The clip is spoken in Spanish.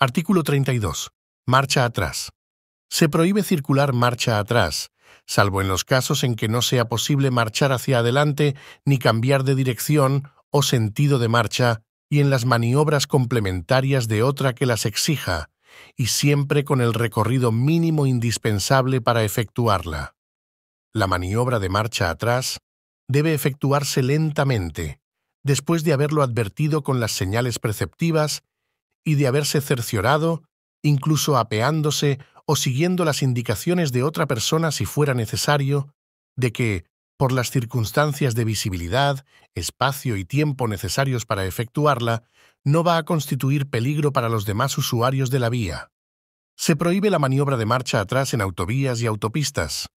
Artículo 32. Marcha atrás. Se prohíbe circular marcha atrás, salvo en los casos en que no sea posible marchar hacia adelante ni cambiar de dirección o sentido de marcha y en las maniobras complementarias de otra que las exija, y siempre con el recorrido mínimo indispensable para efectuarla. La maniobra de marcha atrás debe efectuarse lentamente, después de haberlo advertido con las señales preceptivas y de haberse cerciorado, incluso apeándose o siguiendo las indicaciones de otra persona si fuera necesario, de que, por las circunstancias de visibilidad, espacio y tiempo necesarios para efectuarla, no va a constituir peligro para los demás usuarios de la vía. Se prohíbe la maniobra de marcha atrás en autovías y autopistas.